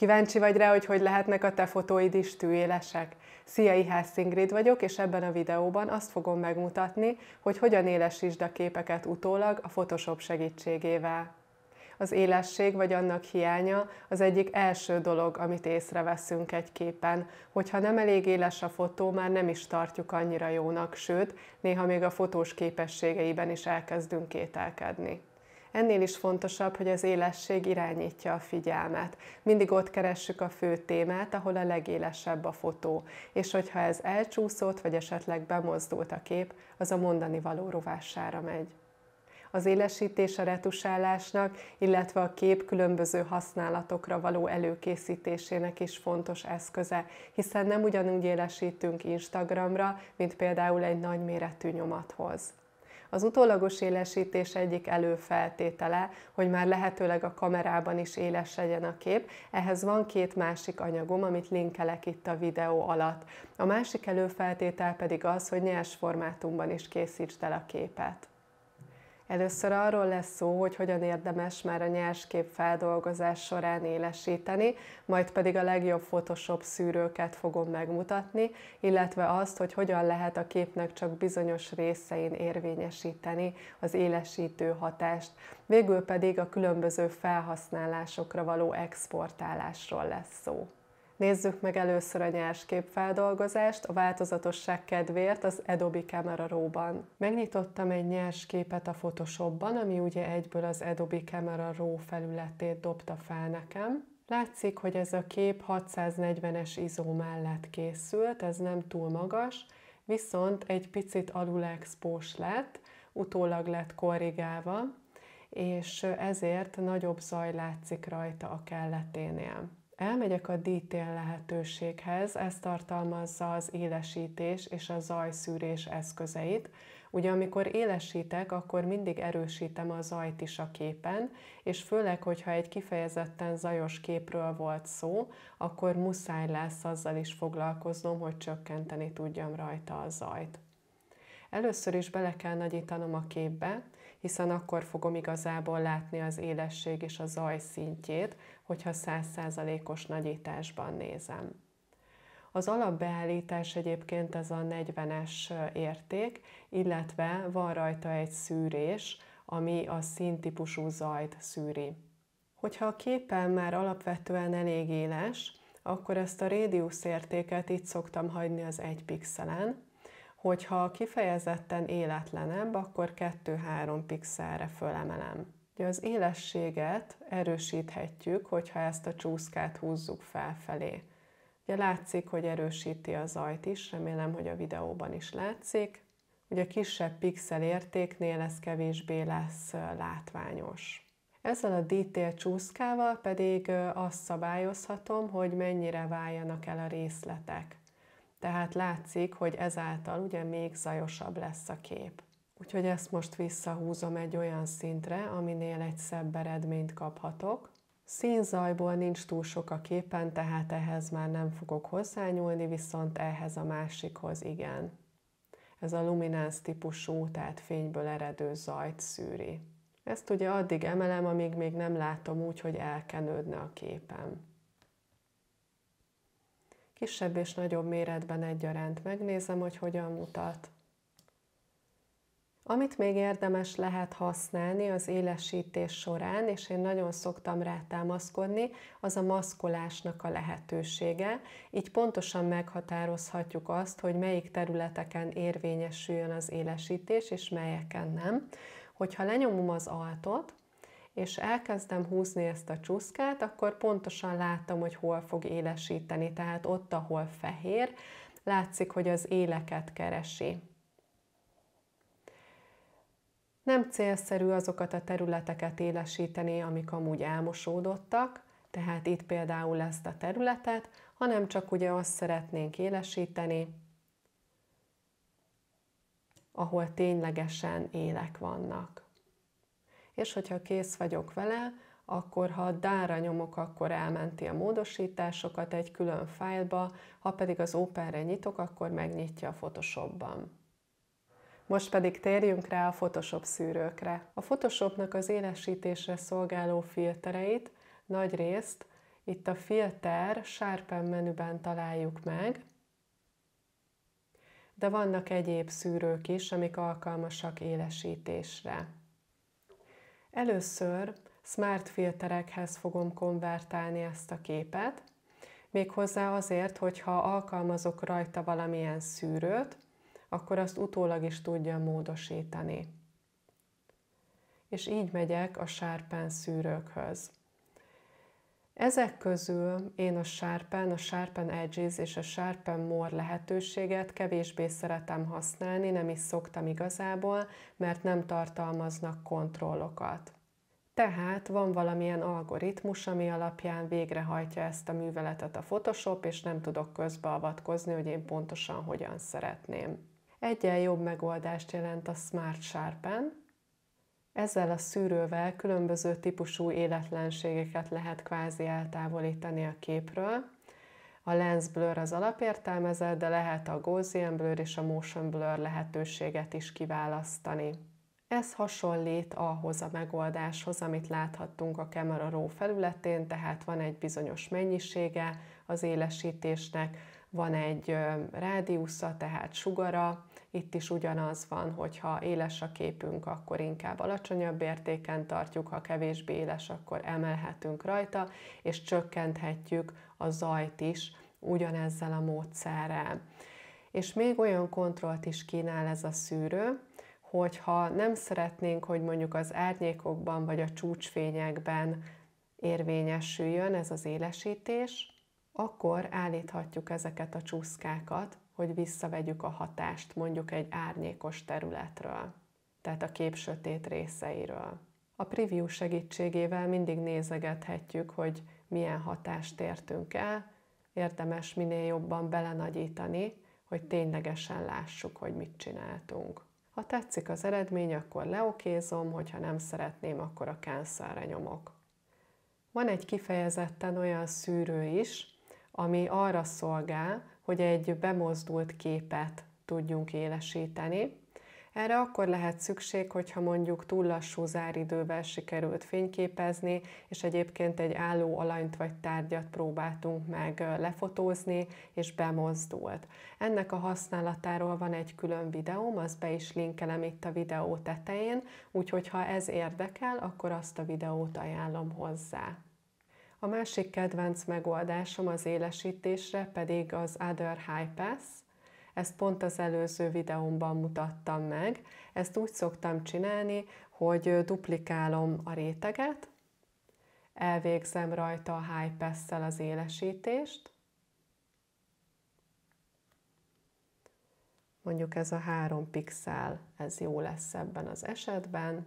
Kíváncsi vagy rá, hogy hogy lehetnek a te fotóid is tűélesek? Szia, Ihász Ingrid vagyok, és ebben a videóban azt fogom megmutatni, hogy hogyan élesítsd a képeket utólag a Photoshop segítségével. Az élesség vagy annak hiánya az egyik első dolog, amit észreveszünk egy képen. Hogyha nem elég éles a fotó, már nem is tartjuk annyira jónak, sőt, néha még a fotós képességeiben is elkezdünk kételkedni. Ennél is fontosabb, hogy az élesség irányítja a figyelmet. Mindig ott keressük a fő témát, ahol a legélesebb a fotó. És hogyha ez elcsúszott, vagy esetleg bemozdult a kép, az a mondani való rovására megy. Az élesítés a retusálásnak, illetve a kép különböző használatokra való előkészítésének is fontos eszköze, hiszen nem ugyanúgy élesítünk Instagramra, mint például egy nagyméretű nyomathoz. Az utólagos élesítés egyik előfeltétele, hogy már lehetőleg a kamerában is éles legyen a kép. Ehhez van két másik anyagom, amit linkelek itt a videó alatt. A másik előfeltétel pedig az, hogy nyers formátumban is készítsd el a képet. Először arról lesz szó, hogy hogyan érdemes már a nyerskép feldolgozás során élesíteni, majd pedig a legjobb Photoshop szűrőket fogom megmutatni, illetve azt, hogy hogyan lehet a képnek csak bizonyos részein érvényesíteni az élesítő hatást. Végül pedig a különböző felhasználásokra való exportálásról lesz szó. Nézzük meg először a nyers képfeldolgozást a változatosság kedvéért az Adobe Camera Raw-ban. Megnyitottam egy nyers képet a Photoshopban, ami ugye egyből az Adobe Camera Raw felületét dobta fel nekem. Látszik, hogy ez a kép 640-es izó mellett készült, ez nem túl magas, viszont egy picit alul expós lett, utólag lett korrigálva, és ezért nagyobb zaj látszik rajta a kelleténél. Elmegyek a dítél lehetőséghez, ez tartalmazza az élesítés és a zajszűrés eszközeit. Ugye amikor élesítek, akkor mindig erősítem a zajt is a képen, és főleg, hogyha egy kifejezetten zajos képről volt szó, akkor muszáj lesz azzal is foglalkoznom, hogy csökkenteni tudjam rajta a zajt. Először is bele kell nagyítanom a képbe, hiszen akkor fogom igazából látni az élesség és a zaj szintjét, hogyha százszázalékos nagyításban nézem. Az alapbeállítás egyébként ez a 40-es érték, illetve van rajta egy szűrés, ami a színtípusú zajt szűri. Hogyha a képen már alapvetően elég éles, akkor ezt a rédiusz értéket itt szoktam hagyni az egy pixelen, Hogyha kifejezetten életlenebb, akkor 2-3 pixelre fölemelem. az élességet erősíthetjük, hogyha ezt a csúszkát húzzuk felfelé. Ugye látszik, hogy erősíti a zajt is, remélem, hogy a videóban is látszik. Ugye a kisebb pixel értéknél ez kevésbé lesz látványos. Ezzel a detail csúszkával pedig azt szabályozhatom, hogy mennyire váljanak el a részletek. Tehát látszik, hogy ezáltal ugye még zajosabb lesz a kép. Úgyhogy ezt most visszahúzom egy olyan szintre, aminél egy szebb eredményt kaphatok. Színzajból nincs túl sok a képen, tehát ehhez már nem fogok hozzányúlni, viszont ehhez a másikhoz igen. Ez a luminánc típusú, tehát fényből eredő zajt szűri. Ezt ugye addig emelem, amíg még nem látom úgy, hogy elkenődne a képem kisebb és nagyobb méretben egyaránt megnézem, hogy hogyan mutat. Amit még érdemes lehet használni az élesítés során, és én nagyon szoktam rá támaszkodni, az a maszkolásnak a lehetősége. Így pontosan meghatározhatjuk azt, hogy melyik területeken érvényesüljön az élesítés, és melyeken nem. Hogyha lenyomom az altot, és elkezdem húzni ezt a csúszkát, akkor pontosan látom, hogy hol fog élesíteni, tehát ott, ahol fehér, látszik, hogy az éleket keresi. Nem célszerű azokat a területeket élesíteni, amik amúgy elmosódottak, tehát itt például ezt a területet, hanem csak ugye azt szeretnénk élesíteni, ahol ténylegesen élek vannak és hogyha kész vagyok vele, akkor ha dára nyomok, akkor elmenti a módosításokat egy külön fájlba, ha pedig az Openre nyitok, akkor megnyitja a Photoshopban. Most pedig térjünk rá a Photoshop szűrőkre. A Photoshopnak az élesítésre szolgáló filtereit nagy részt itt a filter Sharpen menüben találjuk meg, de vannak egyéb szűrők is, amik alkalmasak élesítésre. Először smart filterekhez fogom konvertálni ezt a képet, méghozzá azért, hogyha alkalmazok rajta valamilyen szűrőt, akkor azt utólag is tudja módosítani. És így megyek a sárpán szűrőkhöz. Ezek közül én a Sharpen, a Sharpen Edges és a Sharpen More lehetőséget kevésbé szeretem használni, nem is szoktam igazából, mert nem tartalmaznak kontrollokat. Tehát van valamilyen algoritmus, ami alapján végrehajtja ezt a műveletet a Photoshop, és nem tudok közbeavatkozni, hogy én pontosan hogyan szeretném. Egyen jobb megoldást jelent a Smart Sharpen, ezzel a szűrővel különböző típusú életlenségeket lehet kvázi eltávolítani a képről. A lens blur az alapértelmezett, de lehet a Gaussian blur és a motion blur lehetőséget is kiválasztani. Ez hasonlít ahhoz a megoldáshoz, amit láthattunk a Camera Raw felületén, tehát van egy bizonyos mennyisége az élesítésnek, van egy rádiusza, tehát sugara, itt is ugyanaz van, hogyha éles a képünk, akkor inkább alacsonyabb értéken tartjuk, ha kevésbé éles, akkor emelhetünk rajta, és csökkenthetjük a zajt is ugyanezzel a módszerrel. És még olyan kontrollt is kínál ez a szűrő, hogyha nem szeretnénk, hogy mondjuk az árnyékokban vagy a csúcsfényekben érvényesüljön ez az élesítés, akkor állíthatjuk ezeket a csúszkákat, hogy visszavegyük a hatást mondjuk egy árnyékos területről, tehát a kép sötét részeiről. A preview segítségével mindig nézegethetjük, hogy milyen hatást értünk el, érdemes minél jobban belenagyítani, hogy ténylegesen lássuk, hogy mit csináltunk. Ha tetszik az eredmény, akkor leokézom, hogyha nem szeretném, akkor a cancelre nyomok. Van egy kifejezetten olyan szűrő is, ami arra szolgál, hogy egy bemozdult képet tudjunk élesíteni. Erre akkor lehet szükség, hogyha mondjuk túl lassú záridővel sikerült fényképezni, és egyébként egy álló alanyt vagy tárgyat próbáltunk meg lefotózni, és bemozdult. Ennek a használatáról van egy külön videóm, azt be is linkelem itt a videó tetején, úgyhogy ha ez érdekel, akkor azt a videót ajánlom hozzá. A másik kedvenc megoldásom az élesítésre pedig az Other High Pass, ezt pont az előző videómban mutattam meg. Ezt úgy szoktam csinálni, hogy duplikálom a réteget, elvégzem rajta a high pass az élesítést, mondjuk ez a három pixel, ez jó lesz ebben az esetben,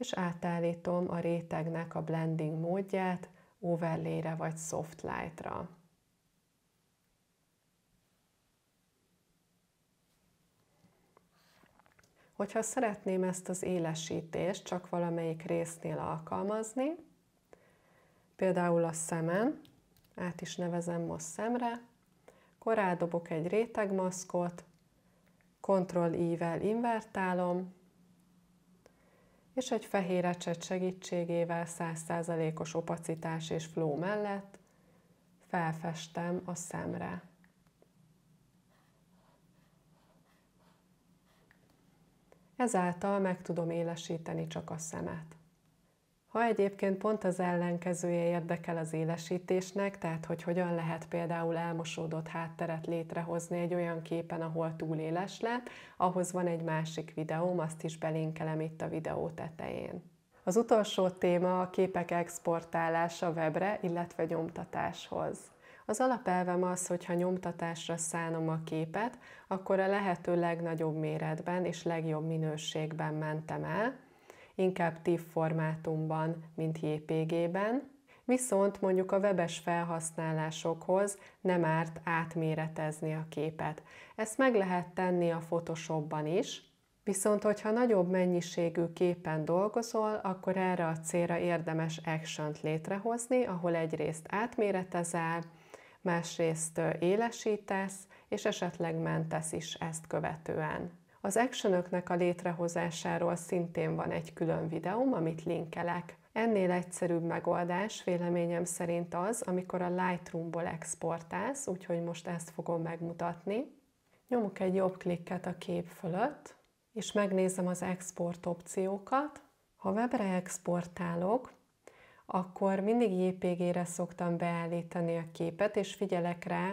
és átállítom a rétegnek a blending módját overlay-re vagy soft light-ra. Hogyha szeretném ezt az élesítést csak valamelyik résznél alkalmazni, például a szemen, át is nevezem most szemre, akkor rádobok egy rétegmaszkot, Ctrl-I-vel invertálom, és egy fehér ecset segítségével 100%-os opacitás és flow mellett felfestem a szemre. Ezáltal meg tudom élesíteni csak a szemet. Ha egyébként pont az ellenkezője érdekel az élesítésnek, tehát hogy hogyan lehet például elmosódott hátteret létrehozni egy olyan képen, ahol túl éles lett, ahhoz van egy másik videóm, azt is belinkelem itt a videó tetején. Az utolsó téma a képek exportálása webre, illetve nyomtatáshoz. Az alapelvem az, hogy ha nyomtatásra szánom a képet, akkor a lehető legnagyobb méretben és legjobb minőségben mentem el, inkább TIFF formátumban, mint JPG-ben, viszont mondjuk a webes felhasználásokhoz nem árt átméretezni a képet. Ezt meg lehet tenni a Photoshopban is, Viszont, hogyha nagyobb mennyiségű képen dolgozol, akkor erre a célra érdemes action létrehozni, ahol egyrészt átméretezel, másrészt élesítesz, és esetleg mentesz is ezt követően. Az action a létrehozásáról szintén van egy külön videóm, amit linkelek. Ennél egyszerűbb megoldás véleményem szerint az, amikor a Lightroom-ból exportálsz, úgyhogy most ezt fogom megmutatni. Nyomok egy jobb klikket a kép fölött, és megnézem az export opciókat. Ha webre exportálok, akkor mindig JPG-re szoktam beállítani a képet, és figyelek rá,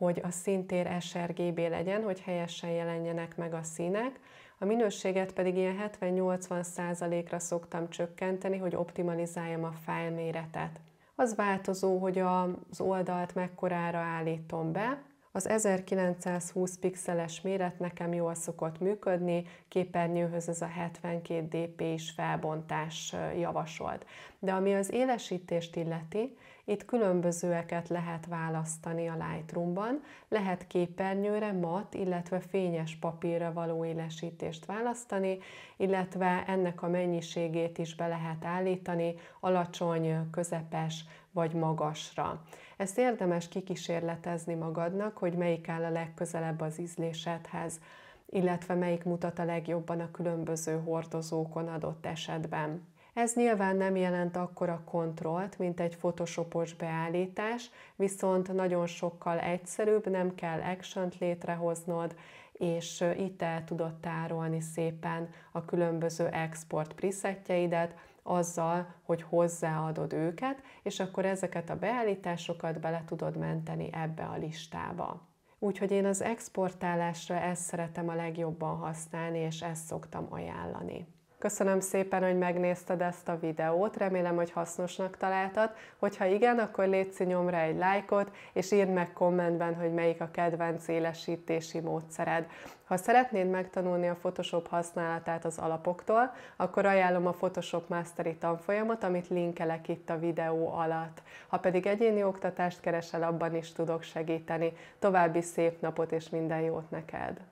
hogy a színtér sRGB legyen, hogy helyesen jelenjenek meg a színek, a minőséget pedig ilyen 70-80%-ra szoktam csökkenteni, hogy optimalizáljam a fájlméretet. Az változó, hogy az oldalt mekkorára állítom be, az 1920 pixeles méret nekem jól szokott működni, képernyőhöz ez a 72 dp is felbontás javasolt. De ami az élesítést illeti, itt különbözőeket lehet választani a Lightroom-ban, lehet képernyőre, mat, illetve fényes papírra való élesítést választani, illetve ennek a mennyiségét is be lehet állítani, alacsony, közepes, vagy magasra. Ezt érdemes kikísérletezni magadnak, hogy melyik áll a legközelebb az ízlésedhez, illetve melyik mutat a legjobban a különböző hordozókon adott esetben. Ez nyilván nem jelent akkora kontrollt, mint egy photoshopos beállítás, viszont nagyon sokkal egyszerűbb, nem kell action létrehoznod, és itt el tudod tárolni szépen a különböző export presetjeidet, azzal, hogy hozzáadod őket, és akkor ezeket a beállításokat bele tudod menteni ebbe a listába. Úgyhogy én az exportálásra ezt szeretem a legjobban használni, és ezt szoktam ajánlani. Köszönöm szépen, hogy megnézted ezt a videót, remélem, hogy hasznosnak találtad. Hogyha igen, akkor létszi nyom rá egy lájkot, és írd meg kommentben, hogy melyik a kedvenc élesítési módszered. Ha szeretnéd megtanulni a Photoshop használatát az alapoktól, akkor ajánlom a Photoshop Mastery tanfolyamot, amit linkelek itt a videó alatt. Ha pedig egyéni oktatást keresel, abban is tudok segíteni. További szép napot és minden jót neked!